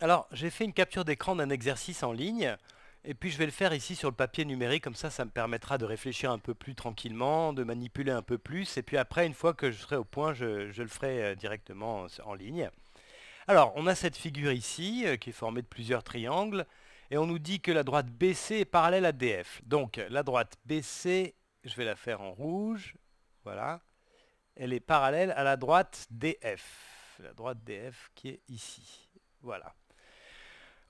Alors, j'ai fait une capture d'écran d'un exercice en ligne, et puis je vais le faire ici sur le papier numérique, comme ça, ça me permettra de réfléchir un peu plus tranquillement, de manipuler un peu plus, et puis après, une fois que je serai au point, je, je le ferai euh, directement en ligne. Alors, on a cette figure ici, euh, qui est formée de plusieurs triangles, et on nous dit que la droite BC est parallèle à DF. Donc, la droite BC, je vais la faire en rouge, voilà, elle est parallèle à la droite DF, la droite DF qui est ici, voilà.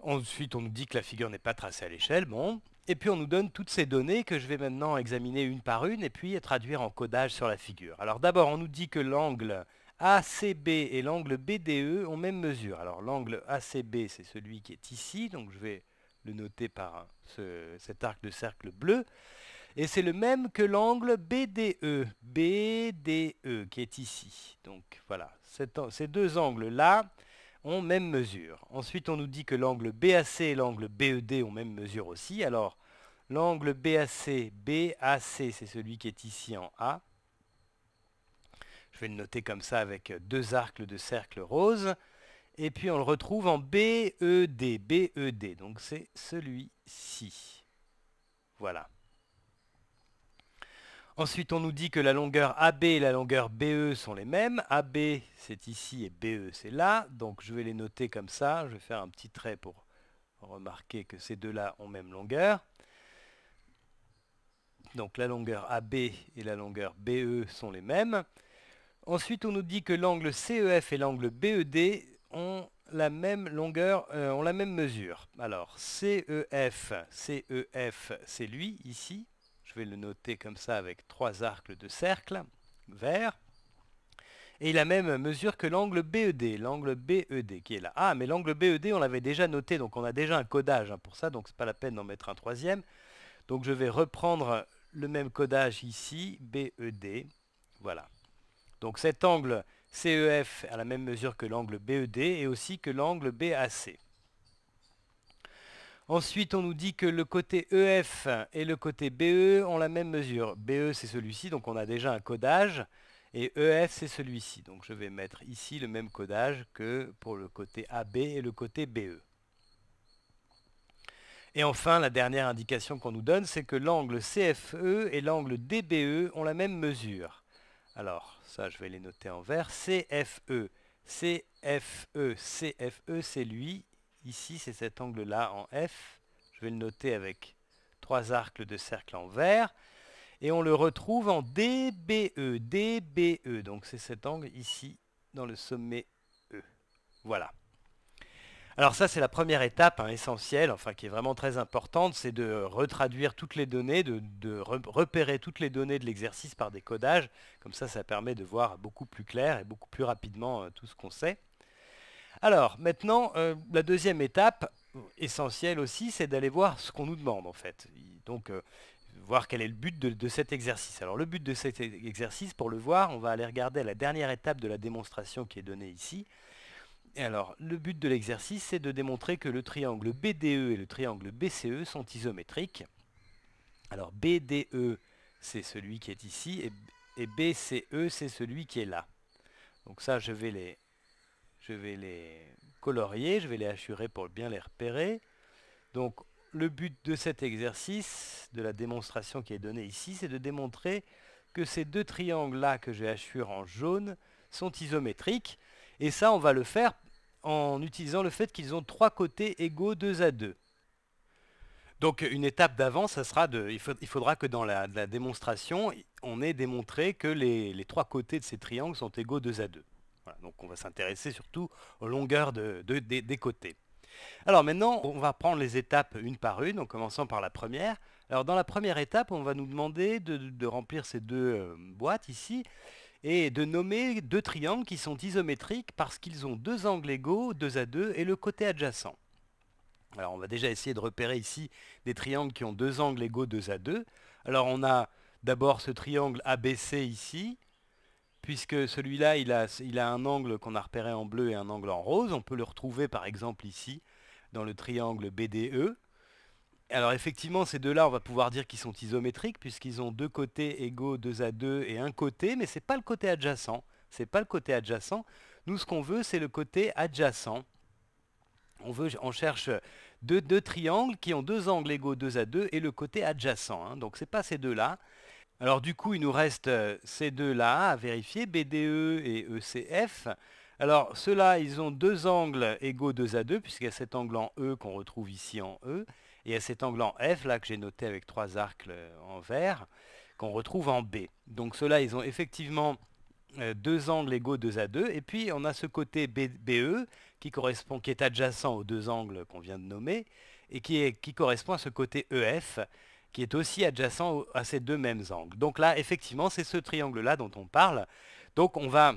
Ensuite, on nous dit que la figure n'est pas tracée à l'échelle. Bon. Et puis, on nous donne toutes ces données que je vais maintenant examiner une par une et puis traduire en codage sur la figure. Alors d'abord, on nous dit que l'angle ACB et l'angle BDE ont même mesure. Alors l'angle ACB, c'est celui qui est ici. Donc je vais le noter par cet arc de cercle bleu. Et c'est le même que l'angle BDE, BDE qui est ici. Donc voilà, ces deux angles-là ont même mesure. Ensuite, on nous dit que l'angle BAC et l'angle BED ont même mesure aussi. Alors, l'angle BAC, BAC, c'est celui qui est ici en A. Je vais le noter comme ça avec deux arcs de cercle rose. Et puis, on le retrouve en BED, BED, donc c'est celui-ci. Voilà. Ensuite, on nous dit que la longueur AB et la longueur BE sont les mêmes. AB, c'est ici et BE, c'est là. Donc, je vais les noter comme ça. Je vais faire un petit trait pour remarquer que ces deux-là ont même longueur. Donc, la longueur AB et la longueur BE sont les mêmes. Ensuite, on nous dit que l'angle CEF et l'angle BED ont la même longueur, euh, ont la même mesure. Alors, CEF, CEF, c'est lui, ici, je vais le noter comme ça avec trois arcs de cercle, vert. Et il a même mesure que l'angle BED, l'angle BED qui est là. Ah, mais l'angle BED, on l'avait déjà noté, donc on a déjà un codage hein, pour ça, donc n'est pas la peine d'en mettre un troisième. Donc je vais reprendre le même codage ici, BED, voilà. Donc cet angle CEF a la même mesure que l'angle BED et aussi que l'angle BAC. Ensuite, on nous dit que le côté EF et le côté BE ont la même mesure. BE, c'est celui-ci, donc on a déjà un codage. Et EF, c'est celui-ci. Donc je vais mettre ici le même codage que pour le côté AB et le côté BE. Et enfin, la dernière indication qu'on nous donne, c'est que l'angle CFE et l'angle DBE ont la même mesure. Alors, ça, je vais les noter en vert. CFE, CFE, CFE, c'est lui. Ici, c'est cet angle-là en F. Je vais le noter avec trois arcs de cercle en vert. Et on le retrouve en DBE. DBE, donc c'est cet angle ici dans le sommet E. Voilà. Alors ça, c'est la première étape hein, essentielle, enfin qui est vraiment très importante, c'est de retraduire toutes les données, de, repérer toutes les données de l'exercice par des codages. Comme ça, ça permet de voir beaucoup plus clair et beaucoup plus rapidement euh, tout ce qu'on sait. Alors, maintenant, euh, la deuxième étape, essentielle aussi, c'est d'aller voir ce qu'on nous demande, en fait. Donc, euh, voir quel est le but de, cet exercice. Alors, le but de cet e-, exercice, pour le voir, on va aller regarder la dernière étape de la démonstration qui est donnée ici. Et alors, le but de l'exercice, c'est de démontrer que le triangle BDE et le triangle BCE sont isométriques. Alors, BDE, c'est celui qui est ici, et BCE, c'est celui qui est là. Donc ça, je vais les, je vais les colorier, je vais les hachurer pour bien les repérer. Donc le but de cet exercice, de la démonstration qui est donnée ici, c'est de démontrer que ces deux triangles-là que j'ai hachure en jaune sont isométriques. Et ça, on va le faire en utilisant le fait qu'ils ont trois côtés égaux 2 à 2. Donc une étape d'avance, ça sera de, il, faudra que dans la, démonstration, on ait démontré que les, les trois côtés de ces triangles sont égaux 2 à 2 donc on va s'intéresser surtout aux longueurs des côtés. Alors maintenant, on va prendre les étapes une par une, en commençant par la première. Alors dans la première étape, on va nous demander de, remplir ces deux euh, boîtes ici et de nommer deux triangles qui sont isométriques parce qu'ils ont deux angles égaux, deux à deux, et le côté adjacent. Alors on va déjà essayer de repérer ici des triangles qui ont deux angles égaux, deux à deux. Alors on a d'abord ce triangle ABC ici, puisque celui-là, il a, un angle qu'on a repéré en bleu et un angle en rose. On peut le retrouver par exemple ici, dans le triangle BDE. Alors effectivement, ces deux-là, on va pouvoir dire qu'ils sont isométriques, puisqu'ils ont deux côtés égaux, deux à deux et un côté, mais ce n'est pas le côté adjacent. C'est pas le côté adjacent. Nous, ce qu'on veut, c'est le côté adjacent. On, cherche deux, triangles qui ont deux angles égaux, deux à deux, et le côté adjacent. Hein. Donc ce n'est pas ces deux-là. Alors du coup, il nous reste euh, ces deux-là à vérifier, BDE et ECF. Alors ceux-là, ils ont deux angles égaux 2 à 2, puisqu'il y a cet angle en E qu'on retrouve ici en E, et il y a cet angle en F, là, que j'ai noté avec trois arcs euh, en vert, qu'on retrouve en B. Donc ceux-là, ils ont effectivement euh, deux angles égaux 2 à 2, et puis on a ce côté BE, qui correspond, qui est adjacent aux deux angles qu'on vient de nommer, et qui correspond à ce côté EF, qui est aussi adjacent à ces deux mêmes angles. Donc là, effectivement, c'est ce triangle-là dont on parle. Donc on va,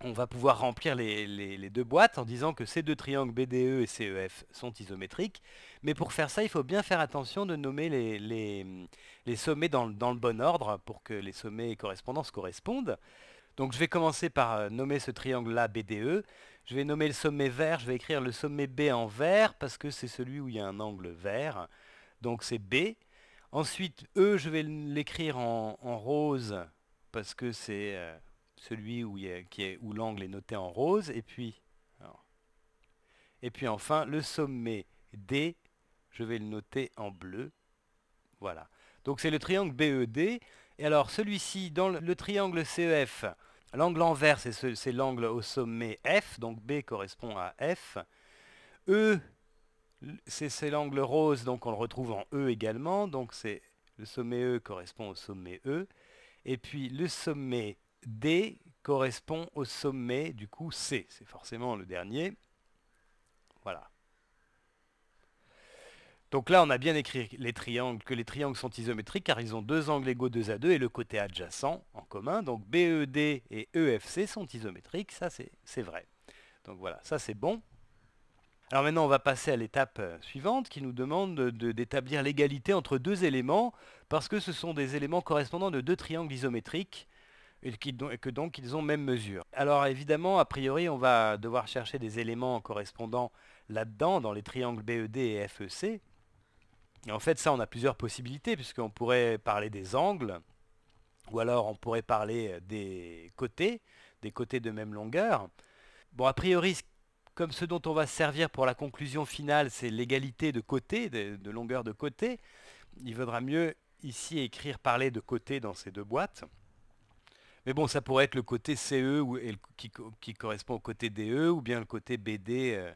on va pouvoir remplir les, deux boîtes en disant que ces deux triangles BDE et CEF sont isométriques. Mais pour faire ça, il faut bien faire attention de nommer les, sommets dans, le bon ordre pour que les sommets et correspondances correspondent. Donc je vais commencer par euh, nommer ce triangle-là BDE. Je vais nommer le sommet vert, je vais écrire le sommet B en vert parce que c'est celui où il y a un angle vert. Donc c'est B. Ensuite, E, je vais l'écrire en, rose parce que c'est euh, celui où, l'angle est, noté en rose. Et puis, et puis enfin, le sommet D, je vais le noter en bleu. Voilà. Donc c'est le triangle BED. Et alors celui-ci, dans le, triangle CEF, l'angle envers, c'est l'angle au sommet F. Donc B correspond à F. E c'est l'angle rose, donc on le retrouve en E également. Donc c'est le sommet E correspond au sommet E. Et puis le sommet D correspond au sommet du coup C. C'est forcément le dernier. Voilà. Donc là, on a bien écrit les triangles, que les triangles sont isométriques car ils ont deux angles égaux 2 à 2 et le côté adjacent en commun. Donc BED et EFC sont isométriques, ça c'est vrai. Donc voilà, ça c'est bon. Alors maintenant, on va passer à l'étape euh, suivante qui nous demande d'établir l'égalité entre deux éléments parce que ce sont des éléments correspondants de deux triangles isométriques et, que donc ils ont même mesure. Alors évidemment, a priori, on va devoir chercher des éléments correspondants là-dedans, dans les triangles BED et FEC. Et en fait, ça, on a plusieurs possibilités, puisqu'on pourrait parler des angles, ou alors on pourrait parler des côtés, des côtés de même longueur. Bon, a priori, ce comme ce dont on va servir pour la conclusion finale, c'est l'égalité de côté, de, longueur de côté, il vaudra mieux ici écrire parler de côté dans ces deux boîtes. Mais bon, ça pourrait être le côté CE qui, correspond au côté DE ou bien le côté BD euh,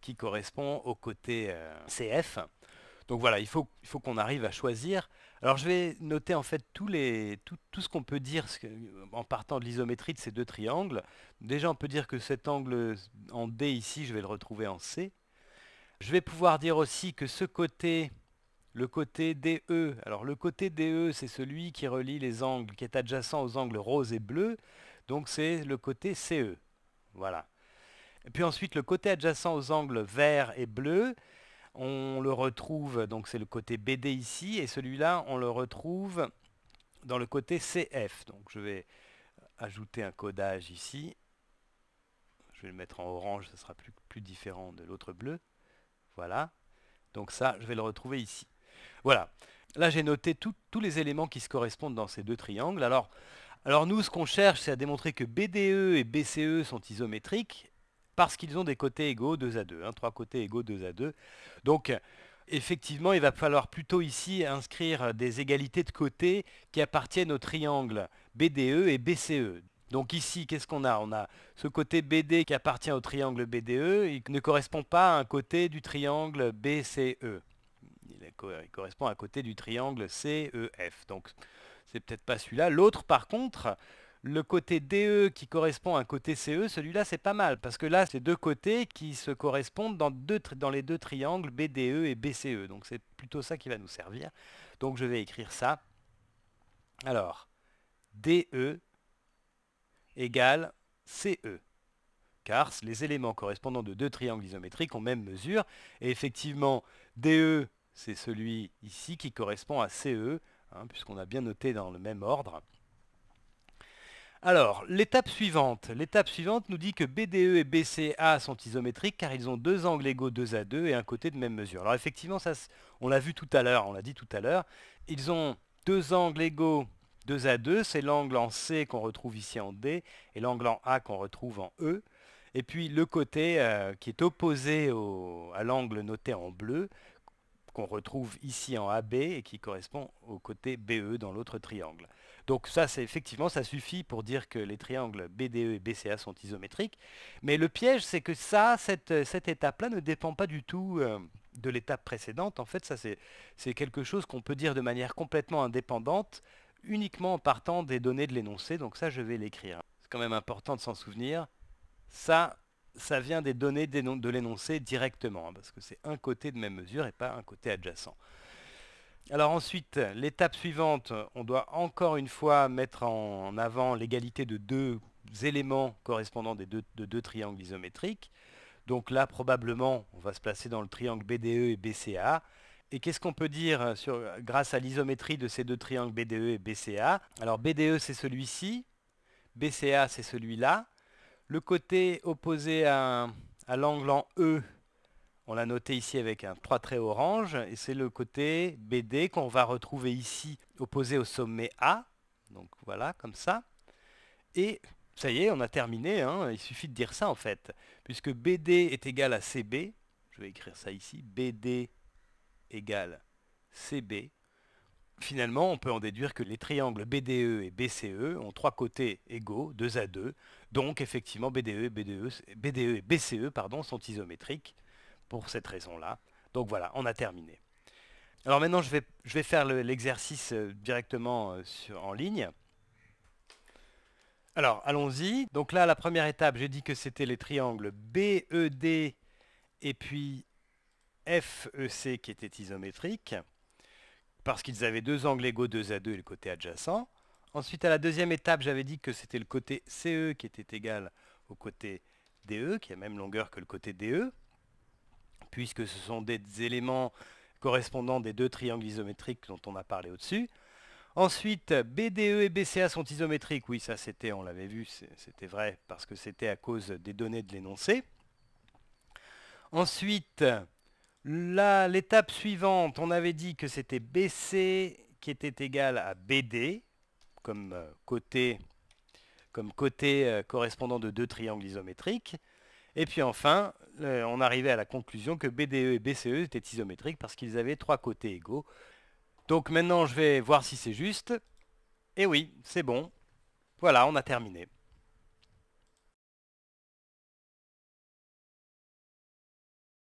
qui correspond au côté euh, CF. Donc voilà, il faut qu'on arrive à choisir alors je vais noter en fait tout, ce qu'on peut dire en partant de l'isométrie de ces deux triangles. Déjà on peut dire que cet angle en D ici, je vais le retrouver en C. Je vais pouvoir dire aussi que ce côté, le côté DE, alors le côté DE c'est celui qui relie les angles, qui est adjacent aux angles rose et bleu, donc c'est le côté CE. Voilà. Et puis ensuite le côté adjacent aux angles vert et bleu, on le retrouve, donc c'est le côté BD ici, et celui-là, on le retrouve dans le côté CF. Donc je vais ajouter un codage ici. Je vais le mettre en orange, ce sera plus, différent de l'autre bleu. Voilà. Donc ça, je vais le retrouver ici. Voilà. Là, j'ai noté tous les éléments qui se correspondent dans ces deux triangles. alors nous, ce qu'on cherche, c'est à démontrer que BDE et BCE sont isométriques parce qu'ils ont des côtés égaux 2 à 2. 3 hein, trois côtés égaux 2 à 2. Donc, effectivement, il va falloir plutôt ici inscrire des égalités de côtés qui appartiennent au triangle BDE et BCE. Donc ici, qu'est-ce qu'on a On a ce côté BD qui appartient au triangle BDE, il ne correspond pas à un côté du triangle BCE. Il, correspond à un côté du triangle CEF. Donc c'est peut-être pas celui-là. L'autre, par contre, le côté DE qui correspond à un côté CE, celui-là c'est pas mal, parce que là c'est deux côtés qui se correspondent dans, les deux triangles BDE et BCE, donc c'est plutôt ça qui va nous servir. Donc je vais écrire ça. Alors, DE égale CE, car les éléments correspondants de deux triangles isométriques ont même mesure, et effectivement DE c'est celui ici qui correspond à CE, hein, puisqu'on a bien noté dans le même ordre. Alors, l'étape suivante. L'étape suivante nous dit que BDE et BCA sont isométriques car ils ont deux angles égaux 2 à 2 et un côté de même mesure. Alors effectivement, ça, on l'a vu tout à l'heure, on l'a dit tout à l'heure, ils ont deux angles égaux 2 à 2, c'est l'angle en C qu'on retrouve ici en D et l'angle en A qu'on retrouve en E. Et puis le côté euh, qui est opposé à l'angle noté en bleu, qu'on retrouve ici en AB et qui correspond au côté BE dans l'autre triangle. Donc ça, c'est effectivement, ça suffit pour dire que les triangles BDE et BCA sont isométriques. Mais le piège, c'est que ça, cette, euh, étape-là ne dépend pas du tout euh, de l'étape précédente. En fait, ça, c'est quelque chose qu'on peut dire de manière complètement indépendante, uniquement en partant des données de l'énoncé. Donc ça, je vais l'écrire. C'est quand même important de s'en souvenir. Ça, ça vient des données de l'énoncé directement, hein, parce que c'est un côté de même mesure et pas un côté adjacent. Alors ensuite, l'étape suivante, on doit encore une fois mettre en avant l'égalité de deux éléments correspondant des deux, de deux triangles isométriques. Donc là, probablement, on va se placer dans le triangle BDE et BCA. Et qu'est-ce qu'on peut dire sur, grâce à l'isométrie de ces deux triangles BDE et BCA Alors BDE, c'est celui-ci. BCA, c'est celui-là. Le côté opposé à, à l'angle en E, on l'a noté ici avec un trois traits orange et c'est le côté BD qu'on va retrouver ici opposé au sommet A. Donc voilà, comme ça. Et ça y est, on a terminé. Hein, il suffit de dire ça en fait. Puisque BD est égal à CB, je vais écrire ça ici, BD égale CB. Finalement, on peut en déduire que les triangles BDE et BCE ont trois côtés égaux, 2 à 2. Donc effectivement, BDE e, e et, BDE, BDE et BCE pardon, sont isométriques pour cette raison-là. Donc voilà, on a terminé. Alors maintenant, je vais, je vais faire l'exercice euh, directement euh, en ligne. Alors, allons-y. Donc là, la première étape, j'ai dit que c'était les triangles BED et puis FEC qui étaient isométriques, parce qu'ils avaient deux angles égaux 2 à 2 et le côté adjacent. Ensuite, à la deuxième étape, j'avais dit que c'était le côté CE qui était égal au côté DE, qui a même longueur que le côté DE puisque ce sont des éléments correspondant des deux triangles isométriques dont on a parlé au-dessus. Ensuite, BDE et BCA sont isométriques. Oui, ça c'était, on l'avait vu, c'était vrai, parce que c'était à cause des données de l'énoncé. Ensuite, l'étape suivante, on avait dit que c'était BC qui était égal à BD, comme euh, côté, comme côté euh, correspondant de deux triangles isométriques. Et puis enfin, on arrivait à la conclusion que BDE et BCE étaient isométriques parce qu'ils avaient trois côtés égaux. Donc maintenant, je vais voir si c'est juste. Et oui, c'est bon. Voilà, on a terminé.